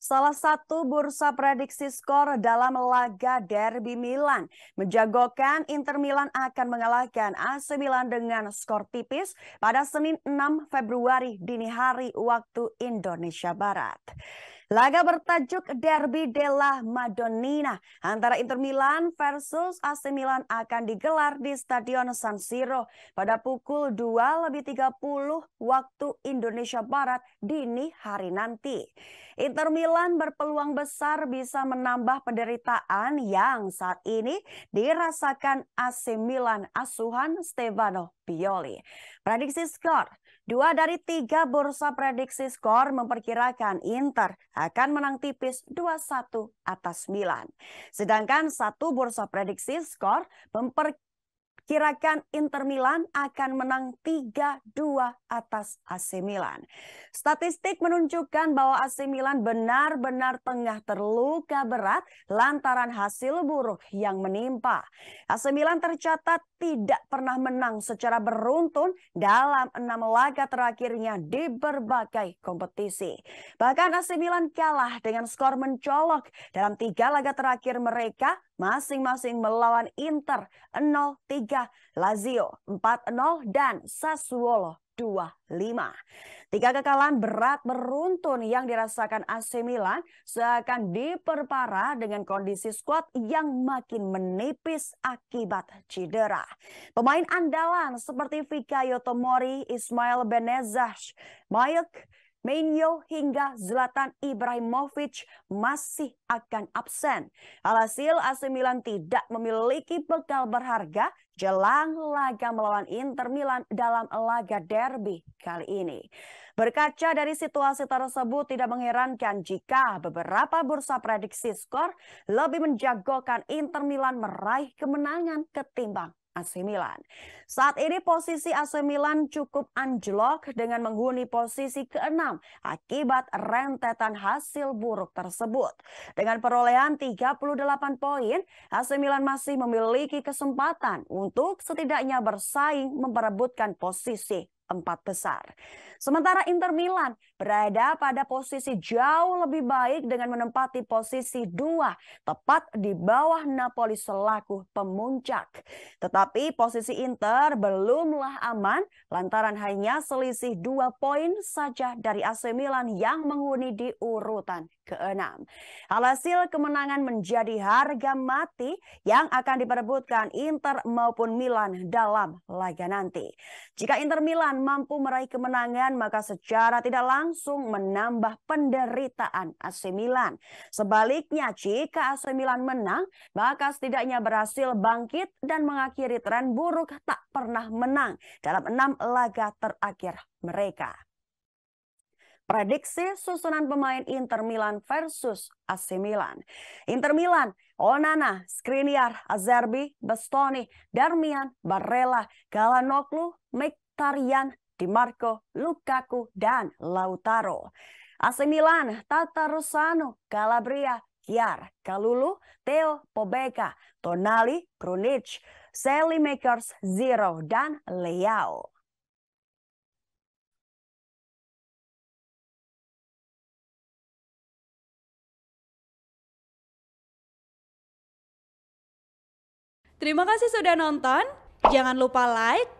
Salah satu bursa prediksi skor dalam laga derby Milan menjagokan Inter Milan akan mengalahkan AC Milan dengan skor tipis pada Senin 6 Februari dini hari waktu Indonesia Barat. Laga bertajuk Derby della Madonnina antara Inter Milan versus AC Milan akan digelar di Stadion San Siro pada pukul 2 lebih 30 waktu Indonesia Barat dini hari nanti. Inter Milan berpeluang besar bisa menambah penderitaan yang saat ini dirasakan AC Milan asuhan Stefano Pioli. Prediksi skor, dua dari tiga bursa prediksi skor memperkirakan Inter akan menang tipis 2-1 atas Milan. Sedangkan satu bursa prediksi skor memperkirakan diperkirakan Inter Milan akan menang 3-2 atas AC Milan. Statistik menunjukkan bahwa AC Milan benar-benar tengah terluka berat lantaran hasil buruk yang menimpa. AC Milan tercatat tidak pernah menang secara beruntun dalam enam laga terakhirnya di berbagai kompetisi. Bahkan AC Milan kalah dengan skor mencolok dalam tiga laga terakhir mereka masing-masing melawan Inter 0-3 Lazio 4-0 dan Sassuolo 2-5. Tiga kekalahan berat beruntun yang dirasakan AC Milan seakan diperparah dengan kondisi skuad yang makin menipis akibat cedera. Pemain andalan seperti Fikayo Tomori, Ismail Benezah, Mayek, Mainyo hingga Zlatan Ibrahimovic masih akan absen. Alhasil AC Milan tidak memiliki bekal berharga jelang laga melawan Inter Milan dalam laga derby kali ini. Berkaca dari situasi tersebut tidak mengherankan jika beberapa bursa prediksi skor lebih menjagokan Inter Milan meraih kemenangan ketimbang AC Milan. Saat ini posisi AC Milan cukup anjlok dengan menghuni posisi keenam akibat rentetan hasil buruk tersebut. Dengan perolehan 38 poin, AC Milan masih memiliki kesempatan untuk setidaknya bersaing memperebutkan posisi empat besar. Sementara Inter Milan berada pada posisi jauh lebih baik dengan menempati posisi dua, tepat di bawah Napoli selaku pemuncak. Tetapi posisi Inter belumlah aman lantaran hanya selisih dua poin saja dari AC Milan yang menghuni di urutan keenam. Alhasil kemenangan menjadi harga mati yang akan diperebutkan Inter maupun Milan dalam laga nanti. Jika Inter Milan mampu meraih kemenangan, maka secara tidak langsung menambah penderitaan AC Milan. Sebaliknya, jika AC Milan menang, maka setidaknya berhasil bangkit dan mengakhiri tren buruk tak pernah menang dalam enam laga terakhir mereka. Prediksi susunan pemain Inter Milan versus AC Milan. Inter Milan, Onana, Skriniar, Azerbi, Bastoni, Darmian, Barella, Galanoklu, Mike Mkhitaryan, Di Marco, Lukaku, dan Lautaro. AC Milan, Tata Rosano Calabria, Kiar, Kalulu, Theo, Pobeka, Tonali, Krunic, Sally Makers, Zero, dan Leao. Terima kasih sudah nonton. Jangan lupa like,